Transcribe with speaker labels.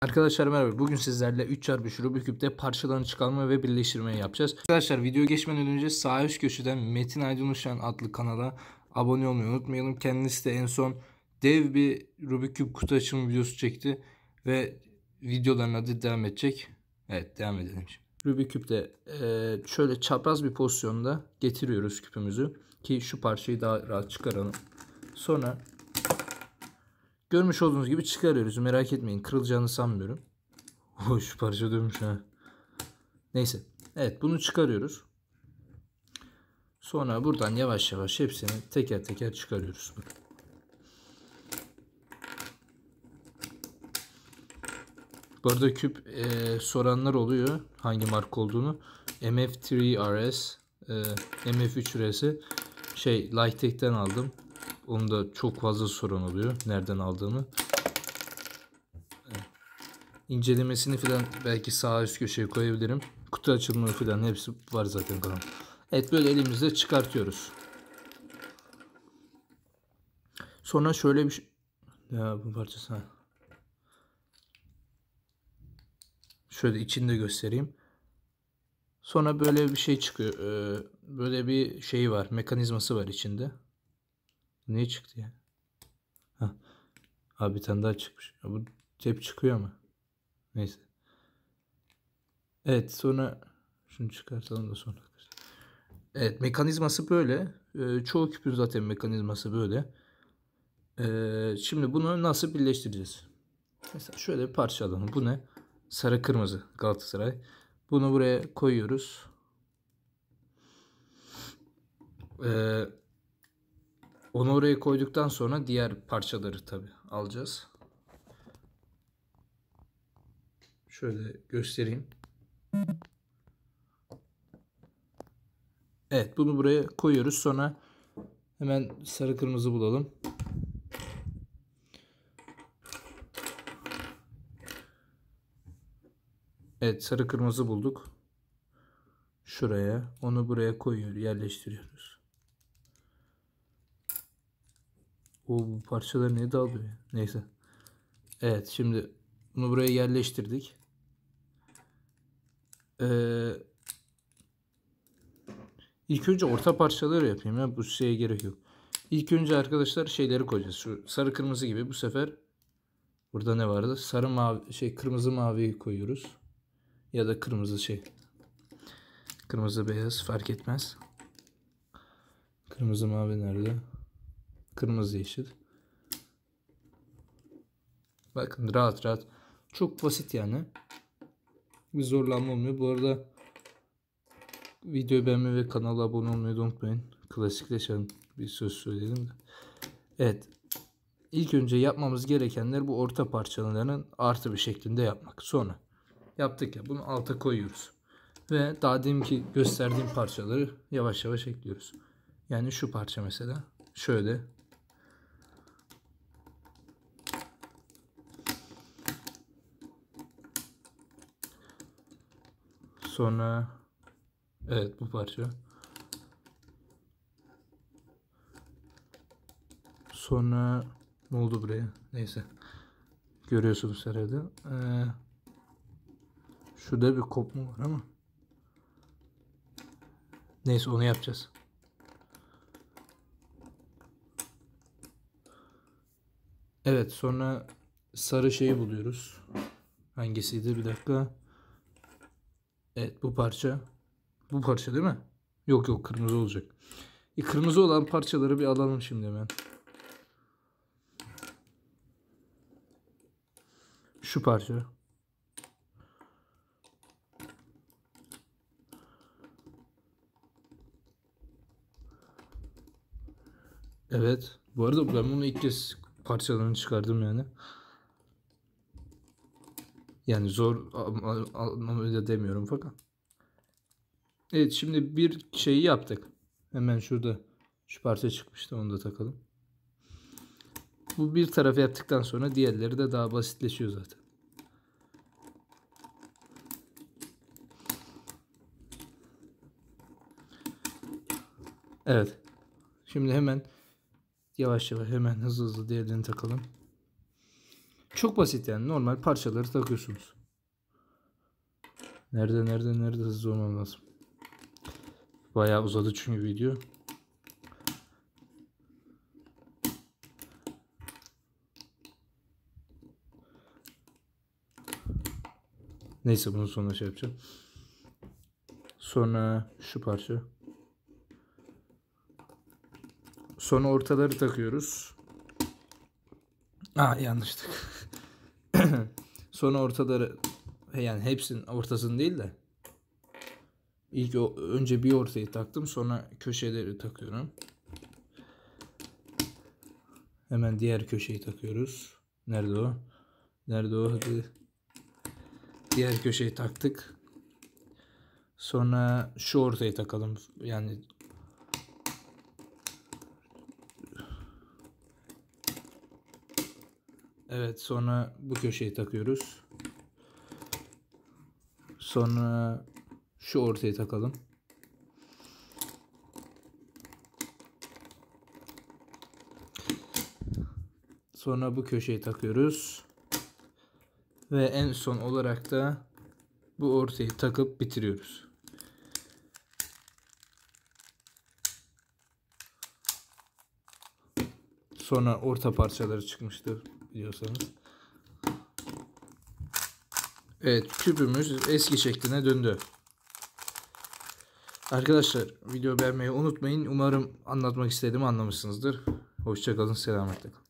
Speaker 1: Arkadaşlar merhaba. Bugün sizlerle 3 çarpı şu Rubik küpte parçalarını çıkarma ve birleştirmeyi yapacağız. Arkadaşlar video geçmeden önce sağ üst köşeden Metin Aydın Uşan adlı kanala abone olmayı unutmayalım. Kendisi de en son dev bir Rubik küp kutu açılımı videosu çekti ve videolarına adı devam edecek. Evet devam edelim şimdi. Rubik küpte e, şöyle çapraz bir pozisyonda getiriyoruz küpümüzü ki şu parçayı daha rahat çıkaralım. Sonra Görmüş olduğunuz gibi çıkarıyoruz. Merak etmeyin. Kırılacağını sanmıyorum. Oh, şu parça dönmüş ha. Neyse. Evet bunu çıkarıyoruz. Sonra buradan yavaş yavaş hepsini teker teker çıkarıyoruz. Bakın. Bu arada küp e, soranlar oluyor hangi marka olduğunu. MF3RS, e, MF3RS'i şey Lightech'ten aldım. Onda çok fazla sorun oluyor. Nereden aldığımı. İncelemesini falan belki sağ üst köşeye koyabilirim. Kutu açılımı falan hepsi var zaten kanal. Evet böyle elimizle çıkartıyoruz. Sonra şöyle bir şey... Ya bu parçası ha. Şöyle içinde göstereyim. Sonra böyle bir şey çıkıyor. Böyle bir şey var. Mekanizması var içinde. Ne çıktı ya? Ha, Abi bir tane daha çıkmış. bu cep çıkıyor mu? Neyse. Evet sonra şunu çıkartalım da sonra. Evet mekanizması böyle. Ee, çoğu küpün zaten mekanizması böyle. Ee, şimdi bunu nasıl birleştireceğiz? Mesela şöyle bir parça alalım. Bu ne? Sarı kırmızı Galatasaray. Bunu buraya koyuyoruz. Ee, onu oraya koyduktan sonra diğer parçaları tabi alacağız. Şöyle göstereyim. Evet bunu buraya koyuyoruz. Sonra hemen sarı kırmızı bulalım. Evet sarı kırmızı bulduk. Şuraya onu buraya koyuyor yerleştiriyoruz. O bu parçalar niye dağılıyor? Neyse. Evet şimdi bunu buraya yerleştirdik. Ee, ilk önce orta parçaları yapayım ya. Bu şeye gerek yok. İlk önce arkadaşlar şeyleri koyacağız. Şu sarı kırmızı gibi bu sefer burada ne vardı? Sarı mavi şey kırmızı mavi koyuyoruz. Ya da kırmızı şey. Kırmızı beyaz fark etmez. Kırmızı mavi nerede? Kırmızı yeşil. Bakın rahat rahat. Çok basit yani. Bir zorlanma olmuyor. Bu arada videoyu beğenmeyi ve kanala abone olmayı unutmayın. Klasikleşen bir söz söyledim de. Evet. İlk önce yapmamız gerekenler bu orta parçalarının artı bir şeklinde yapmak. Sonra yaptık ya bunu alta koyuyoruz. Ve daha demin gösterdiğim parçaları yavaş yavaş ekliyoruz. Yani şu parça mesela şöyle sonra evet bu parça. Sonra ne oldu buraya? Neyse. Görüyorsunuz herhalde. Ee, şurada bir kopma var ama. Neyse onu yapacağız. Evet sonra sarı şeyi buluyoruz. Hangisiydi bir dakika. Evet bu parça. Bu parça değil mi? Yok yok kırmızı olacak. E, kırmızı olan parçaları bir alalım şimdi hemen. Şu parça. Evet. Bu arada ben bunu ilk kez parçalarını çıkardım yani. Yani zor anlamıyla demiyorum fakat. Evet şimdi bir şeyi yaptık. Hemen şurada şu parça çıkmıştı onu da takalım. Bu bir tarafı yaptıktan sonra diğerleri de daha basitleşiyor zaten. Evet. Şimdi hemen yavaş yavaş hemen hızlı hızlı diğerlerini takalım. Çok basit yani. Normal parçaları takıyorsunuz. Nerede nerede nerede hızlı olmam lazım. Bayağı uzadı çünkü video. Neyse bunun sonuna şey yapacağım. Sonra şu parça. Sonra ortaları takıyoruz. Aa yanlıştık. Sonra ortaları yani hepsinin ortasını değil de ilk o, önce bir ortayı taktım sonra köşeleri takıyorum. Hemen diğer köşeyi takıyoruz. Nerede o? Nerede o? Hadi. Diğer köşeyi taktık. Sonra şu ortayı takalım. Yani Evet sonra bu köşeyi takıyoruz. Sonra şu ortayı takalım. Sonra bu köşeyi takıyoruz. Ve en son olarak da bu ortayı takıp bitiriyoruz. Sonra orta parçaları çıkmıştır biliyorsanız. Evet küpümüz eski şekline döndü. Arkadaşlar video beğenmeyi unutmayın. Umarım anlatmak istediğimi anlamışsınızdır. Hoşçakalın selametle kalın.